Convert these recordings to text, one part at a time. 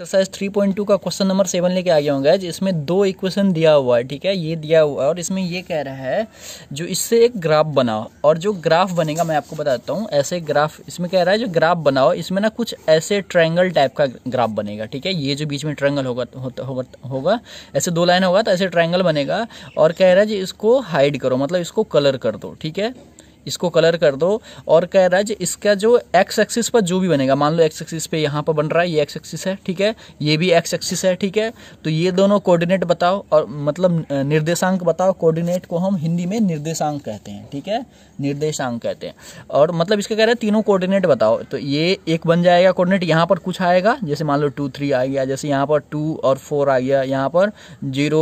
exercise three point two का question number seven लेके आ गया होंगे इसमें दो इक्वेशन दिया हुआ है ठीक है ये दिया हुआ है और इसमें ये कह रहा है जो इससे एक ग्राफ बनाओ और जो ग्राफ बनेगा मैं आपको बताता हूँ ऐसे ग्राफ इसमें कह रहा है जो ग्राफ बनाओ इसमें ना कुछ ऐसे ट्रैंगल टाइप का ग्राफ बनेगा ठीक है ये जो बीच में ट्रैंगल होगा होगा होगा ऐसे दो लाइन होगा तो ऐसे ट्रैंगल बनेगा और कह रहा है जी इसको हाइड करो मतलब इसको कलर कर दो ठीक है इसको कलर कर दो और कह रहा है जी इसका जो एक्स एक्सिस पर जो भी बनेगा मान लो एक्स एक्सिस पे यहाँ पर बन रहा है ये एक्स एक्सिस है ठीक है ये भी एक्स एक्सिस है ठीक है तो ये दोनों कोऑर्डिनेट बताओ और मतलब निर्देशांक बताओ कोऑर्डिनेट को हम हिंदी में निर्देशांक कहते हैं ठीक है निर्देशांक कहते हैं और मतलब इसका कह रहा है तीनों कोऑर्डिनेट बताओ तो ये एक बन जाएगा कोऑर्डिनेट यहाँ पर कुछ आएगा जैसे मान लो टू थ्री आ गया जैसे यहाँ पर टू और फोर आ गया यहाँ पर जीरो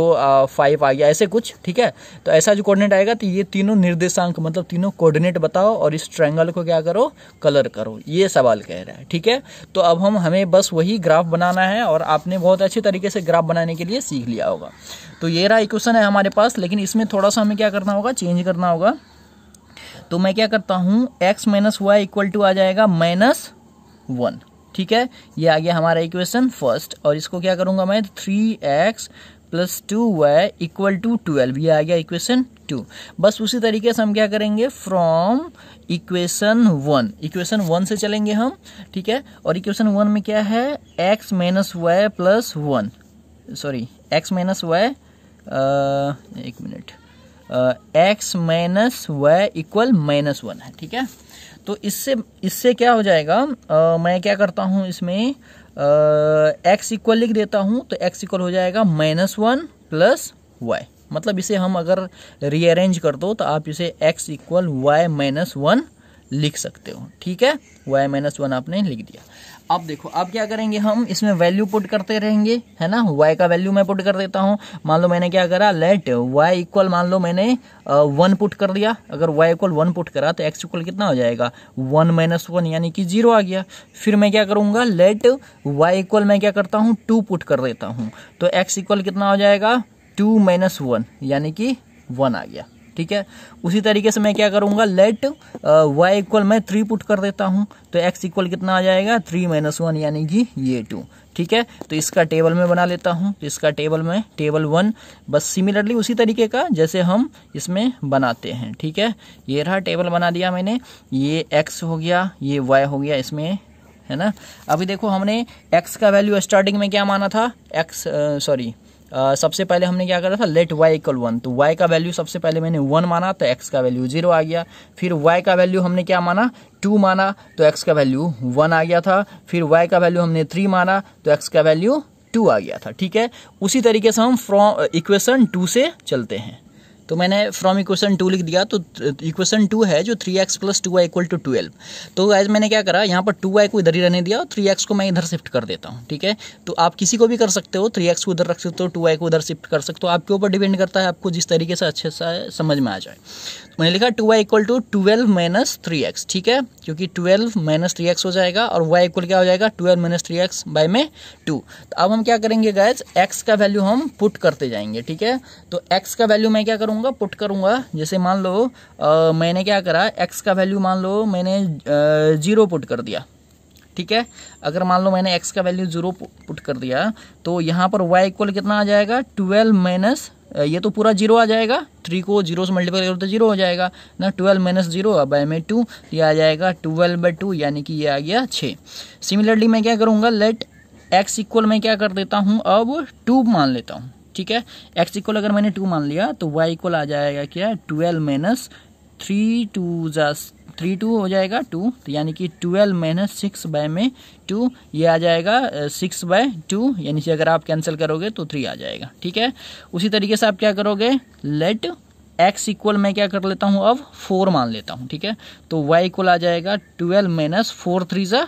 फाइव आ गया ऐसे कुछ ठीक है तो ऐसा जो कोऑर्डिनेट आएगा तो ये तीनों निर्देशांक मतलब तीनों कोऑर्डिनेट बताओ और इस ट्रायंगल को क्या करो कलर करो ये सवाल कह रहा है ठीक है तो अब हम हमें बस वही ग्राफ बनाना है और आपने बहुत अच्छे तरीके से ग्राफ बनाने के लिए सीख लिया होगा तो ये रहा इक्वेशन है हमारे पास लेकिन इसमें थोड़ा सा हमें क्या करना होगा चेंज करना होगा तो मैं क्या करता हूँ X minus Y equal to आ जाएगा माइनस वन ठीक है ये आ गया हमारा इक्वेशन फर्स्ट और इसको क्या करूँगा मैं three X plus two Y equal to twelve ये आ गया इक्वेशन टू बस उसी तरीके से हम क्या करेंगे from equation one equation one से चलेंगे हम ठीक है और इक्वेशन वन में क्या है X minus Y plus one sorry X minus Y एक minute X minus Y equal minus one है ठीक है तो इससे इससे क्या हो जाएगा uh, मैं क्या करता हूँ इसमें एक्स इक्वल लिख देता हूँ तो एक्स इक्वल हो जाएगा माइनस वन प्लस वाई मतलब इसे हम अगर रीअरेंज कर दो तो आप इसे X equal Y minus one लिख सकते हो ठीक है वाई माइनस वन आपने लिख दिया अब देखो अब क्या करेंगे हम इसमें वैल्यू पुट करते रहेंगे है ना वाई का वैल्यू मैं पुट कर देता हूँ मान लो मैंने क्या करा लेट वाई इक्वल मान लो मैंने वन uh, पुट कर दिया अगर वाई इक्वल वन पुट करा तो एक्स इक्वल कितना हो जाएगा वन माइनस वन यानी कि जीरो आ गया फिर मैं क्या करूँगा लेट वाई इक्वल मैं क्या करता हूँ टू पुट कर देता हूँ तो एक्स इक्वल कितना हो जाएगा टू माइनस वन यानी कि वन आ गया ठीक है उसी तरीके से मैं क्या करूंगा लेट वाई इक्वल मैं थ्री पुट कर देता हूं तो एक्स इक्वल कितना आ जाएगा थ्री माइनस वन यानी कि ये टू ठीक है तो इसका टेबल में बना लेता हूँ तो इसका टेबल में टेबल वन बस सिमिलरली उसी तरीके का जैसे हम इसमें बनाते हैं ठीक है ये रहा टेबल बना दिया मैंने ये एक्स हो गया ये वाई हो गया इसमें है ना अभी देखो हमने एक्स का वैल्यू स्टार्टिंग में क्या माना था एक्स सॉरी uh, सबसे पहले हमने क्या करा था लेट वाई इक्वल वन तो वाई का वैल्यू सबसे पहले मैंने वन माना तो एक्स का वैल्यू जीरो आ गया फिर वाई का वैल्यू हमने क्या माना टू माना तो एक्स का वैल्यू वन आ गया था फिर वाई का वैल्यू हमने थ्री माना तो एक्स का वैल्यू टू आ गया था ठीक है उसी तरीके से हम फ्रॉम इक्वेशन टू से चलते हैं तो मैंने फ्रॉम इक्वेशन टू लिख दिया तो इक्वेशन टू है जो three X plus two Y equal to twelve तो गाइज मैंने क्या करा यहाँ पर टू वाई को इधर ही रहने दिया और थ्री एक्स को मैं इधर शिफ्ट कर देता हूँ ठीक है तो आप किसी को भी कर सकते हो थ्री एक्स को उधर रख सकते हो टू वाई को उधर शिफ्ट कर सकते हो आपके ऊपर डिपेंड करता है आपको जिस तरीके से अच्छे से समझ में आ जाए तो मैंने लिखा two Y equal to twelve minus three X ठीक है क्योंकि ट्वेल्व माइनस थ्री एक्स हो जाएगा और वाई इक्वल क्या हो जाएगा twelve minus three X by में टू तो अब हम क्या करेंगे गाइज एक्स का वैल्यू हम पुट करते जाएंगे ठीक है तो एक्स का वैल्यू मैं क्या करूँगा करूँगा पुट करूँगा जैसे मान लो आ, मैंने क्या करा एक्स का वैल्यू मान लो मैंने ज़ीरो पुट कर दिया ठीक है अगर मान लो मैंने x का वैल्यू ज़ीरो पुट कर दिया तो यहाँ पर y इक्वल कितना आ जाएगा ट्वेल्व माइनस ये तो पूरा जीरो आ जाएगा थ्री को जीरो से मल्टीप्लाई करो तो जीरो हो जाएगा ना ट्वेल्व माइनस जीरो बाय में टू ये आ जाएगा ट्वेल्व बाई टू यानी कि ये आ गया छः सिमिलरली मैं क्या करूँगा लेट एक्स इक्वल मैं क्या कर देता हूँ अब टू मान लेता हूँ ठीक है एक्स इक्वल अगर मैंने टू मान लिया तो वाई इक्वल आ जाएगा क्या ट्वेल्व माइनस थ्री टू जस थ्री टू हो जाएगा टू तो यानी कि ट्वेल्व माइनस सिक्स बाय में टू ये आ जाएगा सिक्स बाय टू यानी कि अगर आप कैंसिल करोगे तो थ्री आ जाएगा ठीक है उसी तरीके से आप क्या करोगे लेट एक्स इक्वल मैं क्या कर लेता हूँ अब फोर मान लेता हूँ ठीक है तो वाई इक्वल आ जाएगा ट्वेल्व माइनस फोर थ्री ज़ा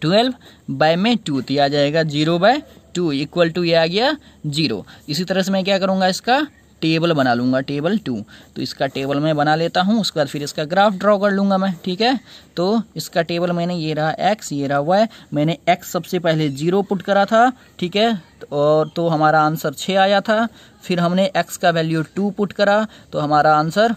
ट्वेल्व बाय में टू तो आ जाएगा zero by two equal to ये आ गया जीरो इसी तरह से मैं क्या करूँगा इसका टेबल बना लूँगा टेबल टू तो इसका टेबल मैं बना लेता हूँ उसके बाद फिर इसका ग्राफ ड्रॉ कर लूँगा मैं ठीक है तो इसका टेबल मैंने ये रहा एक्स ये रहा वाई मैंने एक्स सबसे पहले जीरो पुट करा था ठीक है तो और तो हमारा आंसर छः आया था फिर हमने एक्स का वैल्यू टू पुट करा तो हमारा आंसर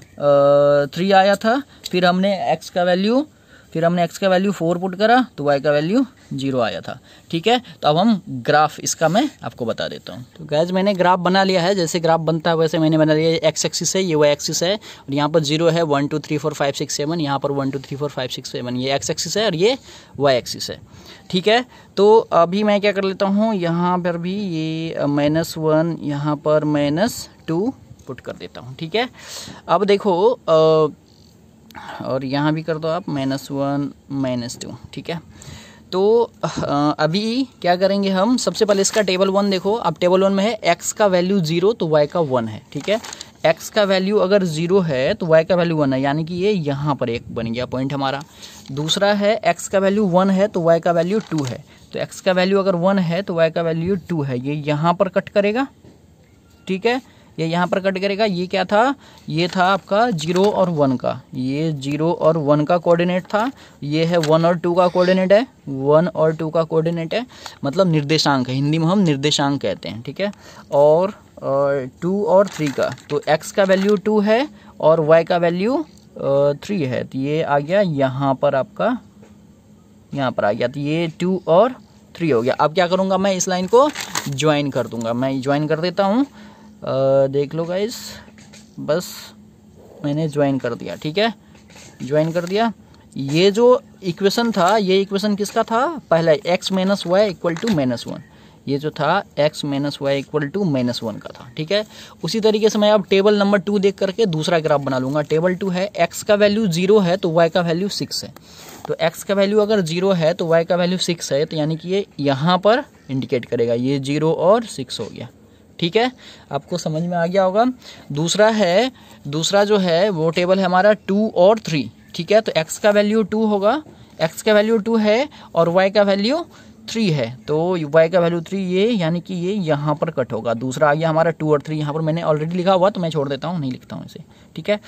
थ्री आया था फिर हमने एक्स का वैल्यू फिर हमने एक्स का वैल्यू फोर पुट करा तो वाई का वैल्यू जीरो आया था ठीक है तो अब हम ग्राफ इसका मैं आपको बता देता हूँ तो गैज मैंने ग्राफ बना लिया है जैसे ग्राफ बनता है वैसे मैंने बना लिया एक्स एक्सिस है ये वाई एक्सिस है और यहाँ पर जीरो है one two three four five six seven यहाँ पर one two three four five six seven ये एक्स एक्सिस है और ये वाई एक्सिस है ठीक है तो अभी मैं क्या कर लेता हूँ यहाँ पर भी ये माइनस वन यहाँ पर माइनस टू पुट कर देता हूँ ठीक है अब देखो आ, और यहाँ भी कर दो आप माइनस वन माइनस टू ठीक है तो अभी क्या करेंगे हम सबसे पहले इसका टेबल वन देखो अब टेबल वन में है एक्स का वैल्यू जीरो तो वाई का वन है ठीक है एक्स का वैल्यू अगर जीरो है तो वाई का वैल्यू वन है यानी कि ये यहाँ पर एक बन गया पॉइंट हमारा दूसरा है एक्स का वैल्यू वन है तो वाई का वैल्यू टू है तो एक्स का वैल्यू अगर वन है तो वाई का वैल्यू टू है ये यहाँ पर कट करेगा ठीक है ये यहाँ पर कट करेगा ये क्या था ये था आपका जीरो और वन का ये जीरो और वन का कोऑर्डिनेट था ये है वन और टू का कोऑर्डिनेट है वन और टू का कोऑर्डिनेट है मतलब निर्देशांक है हिंदी में हम निर्देशांक कहते हैं ठीक है और टू और थ्री का तो एक्स का वैल्यू टू है और वाई का वैल्यू थ्री है तो ये आ गया यहाँ पर आपका यहाँ पर आ गया तो ये टू और थ्री हो गया अब क्या करूँगा मैं इस लाइन को ज्वाइन कर दूंगा मैं ज्वाइन कर देता हूँ देख लो गाइस बस मैंने ज्वाइन कर दिया ठीक है ज्वाइन कर दिया ये जो इक्वेशन था ये इक्वेशन किसका था पहला X minus Y equal to minus one ये जो था x minus Y equal to minus one का था ठीक है उसी तरीके से मैं अब टेबल नंबर टू देख करके दूसरा ग्राफ बना लूँगा टेबल टू है x का वैल्यू जीरो है तो y का वैल्यू सिक्स है तो x का वैल्यू अगर जीरो है तो y का वैल्यू सिक्स है तो यानी कि ये यहाँ पर इंडिकेट करेगा ये जीरो और सिक्स हो गया ठीक है आपको समझ में आ गया होगा दूसरा है दूसरा जो है वो टेबल है हमारा टू और थ्री ठीक है तो एक्स का वैल्यू टू होगा एक्स का वैल्यू टू है और वाई का वैल्यू थ्री है तो वाई का वैल्यू थ्री ये यानी कि ये यहाँ पर कट होगा दूसरा आ गया हमारा टू और थ्री यहाँ पर मैंने ऑलरेडी लिखा हुआ तो मैं छोड़ देता हूँ नहीं लिखता हूँ इसे ठीक है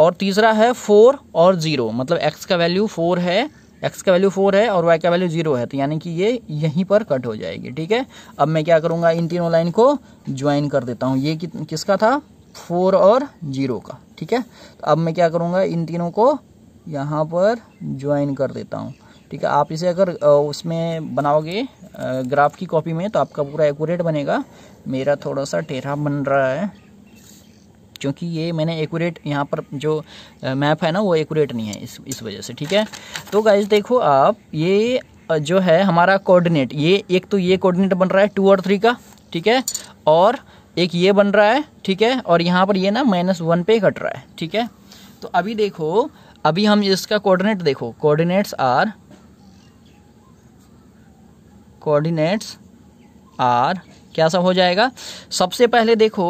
और तीसरा है फोर और ज़ीरो मतलब एक्स का वैल्यू फोर है एक्स का वैल्यू फोर है और वाई का वैल्यू जीरो है तो यानी कि ये यहीं पर कट हो जाएगी ठीक है अब मैं क्या करूँगा इन तीनों लाइन को ज्वाइन कर देता हूँ ये कि, किसका था फोर और जीरो का ठीक है तो अब मैं क्या करूँगा इन तीनों को यहाँ पर ज्वाइन कर देता हूँ ठीक है आप इसे अगर उसमें बनाओगे ग्राफ की कॉपी में तो आपका पूरा एकूरेट बनेगा मेरा थोड़ा सा टेढ़ा बन रहा है क्योंकि ये मैंने एकूरेट यहाँ पर जो मैप है ना वो एकूरेट नहीं है इस इस वजह से ठीक है तो गाइज देखो आप ये जो है हमारा कोऑर्डिनेट ये एक तो ये कोऑर्डिनेट बन रहा है टू और थ्री का ठीक है और एक ये बन रहा है ठीक है और यहाँ पर ये ना माइनस वन पे घट रहा है ठीक है तो अभी देखो अभी हम इसका कोऑर्डिनेट देखो कोऑर्डिनेट्स आर कोऑर्डिनेट्स आर क्या सब हो जाएगा सबसे पहले देखो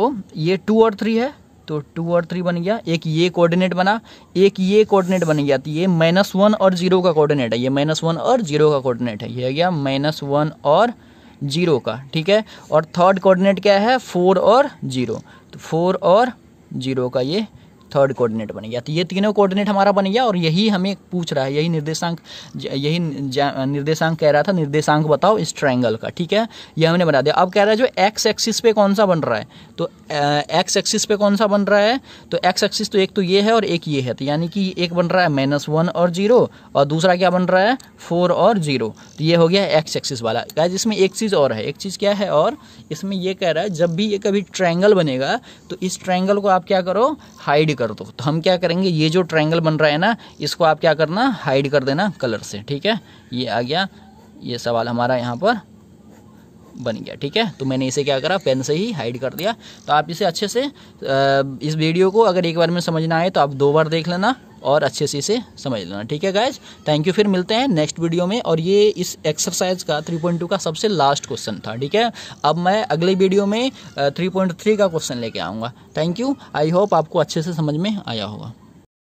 ये टू और थ्री है तो टू और थ्री बन गया एक ये कोऑर्डिनेट बना एक ये कोऑर्डिनेट बन गया तो ये माइनस वन और जीरो का कोऑर्डिनेट है ये माइनस वन और जीरो का कोऑर्डिनेट है ये गया माइनस वन और जीरो का ठीक है और थर्ड कोऑर्डिनेट क्या है फोर और जीरो तो फोर और जीरो का ये थर्ड कोऑर्डिनेट बन गया तो ये तीनों कोऑर्डिनेट हमारा बन गया और यही हमें पूछ रहा है यही निर्देशांक यही निर्देशांक कह रहा था निर्देशांक बताओ इस ट्रायंगल का ठीक है ये हमने बना दिया अब कह रहा है जो एक्स एक्सिस पे कौन सा बन रहा है तो एक्स एक्सिस पे कौन सा बन रहा है तो एक्स एक्सिस तो एक तो ये है और एक ये है तो यानी कि एक बन रहा है माइनस वन और जीरो और दूसरा क्या बन रहा है फोर और जीरो तो ये हो गया एक्स एक्सिस वाला क्या इसमें एक चीज़ और है एक चीज़ क्या है और इसमें ये कह रहा है जब भी ये कभी ट्रैंगल बनेगा तो इस ट्रैंगल को आप क्या करो हाइड कर दो तो हम क्या करेंगे ये जो ट्रायंगल बन रहा है ना इसको आप क्या करना हाइड कर देना कलर से ठीक है ये आ गया ये सवाल हमारा यहाँ पर बन गया ठीक है तो मैंने इसे क्या करा पेन से ही हाइड कर दिया तो आप इसे अच्छे से इस वीडियो को अगर एक बार में समझना आए तो आप दो बार देख लेना और अच्छे से इसे समझ लेना ठीक है गाइज थैंक यू फिर मिलते हैं नेक्स्ट वीडियो में और ये इस एक्सरसाइज का 3.2 का सबसे लास्ट क्वेश्चन था ठीक है अब मैं अगले वीडियो में 3.3 का क्वेश्चन लेके आऊँगा थैंक यू आई होप आपको अच्छे से समझ में आया होगा